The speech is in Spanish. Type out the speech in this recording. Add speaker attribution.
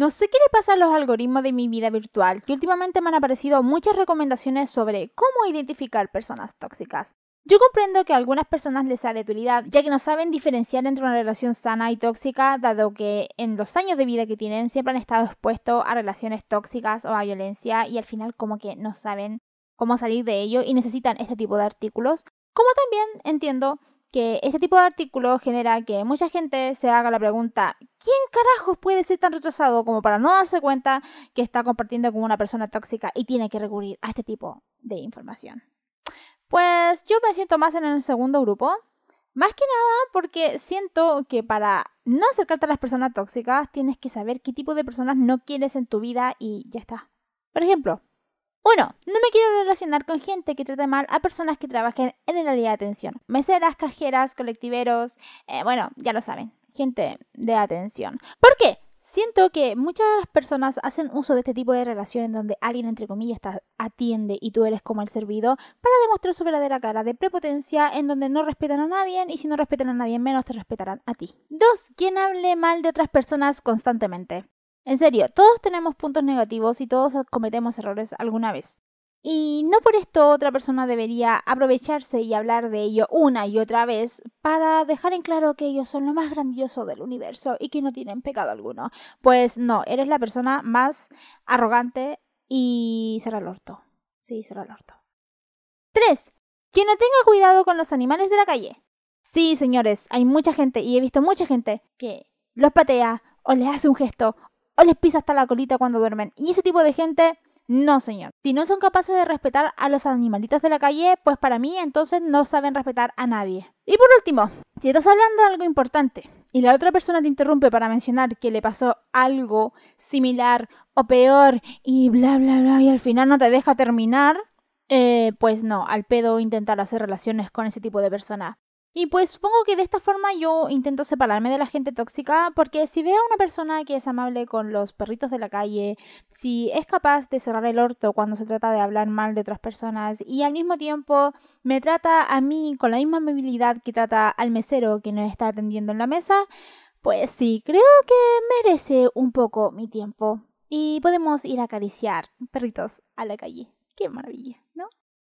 Speaker 1: No sé qué le pasa a los algoritmos de mi vida virtual, que últimamente me han aparecido muchas recomendaciones sobre cómo identificar personas tóxicas. Yo comprendo que a algunas personas les sea de utilidad, ya que no saben diferenciar entre una relación sana y tóxica, dado que en los años de vida que tienen siempre han estado expuestos a relaciones tóxicas o a violencia y al final como que no saben cómo salir de ello y necesitan este tipo de artículos. Como también entiendo que este tipo de artículo genera que mucha gente se haga la pregunta, ¿quién carajos puede ser tan retrasado como para no darse cuenta que está compartiendo con una persona tóxica y tiene que recurrir a este tipo de información? Pues yo me siento más en el segundo grupo, más que nada porque siento que para no acercarte a las personas tóxicas tienes que saber qué tipo de personas no quieres en tu vida y ya está. Por ejemplo, bueno, no me quiero relacionar con gente que trate mal a personas que trabajen en el área de atención. Meseras, cajeras, colectiveros, eh, bueno, ya lo saben, gente de atención. ¿Por qué? Siento que muchas de las personas hacen uso de este tipo de relación en donde alguien, entre comillas, te atiende y tú eres como el servido para demostrar su verdadera cara de prepotencia en donde no respetan a nadie y si no respetan a nadie menos te respetarán a ti. Dos, Quien hable mal de otras personas constantemente. En serio, todos tenemos puntos negativos y todos cometemos errores alguna vez. Y no por esto otra persona debería aprovecharse y hablar de ello una y otra vez para dejar en claro que ellos son lo más grandioso del universo y que no tienen pecado alguno. Pues no, eres la persona más arrogante y será el orto. Sí, será el orto. 3. Que no tenga cuidado con los animales de la calle. Sí, señores, hay mucha gente y he visto mucha gente que los patea o les hace un gesto o les pisa hasta la colita cuando duermen. Y ese tipo de gente, no señor. Si no son capaces de respetar a los animalitos de la calle, pues para mí entonces no saben respetar a nadie. Y por último, si estás hablando de algo importante y la otra persona te interrumpe para mencionar que le pasó algo similar o peor y bla bla bla y al final no te deja terminar, eh, pues no, al pedo intentar hacer relaciones con ese tipo de persona. Y pues supongo que de esta forma yo intento separarme de la gente tóxica porque si veo a una persona que es amable con los perritos de la calle, si es capaz de cerrar el orto cuando se trata de hablar mal de otras personas y al mismo tiempo me trata a mí con la misma amabilidad que trata al mesero que nos está atendiendo en la mesa, pues sí, creo que merece un poco mi tiempo. Y podemos ir a acariciar perritos a la calle. Qué maravilla, ¿no?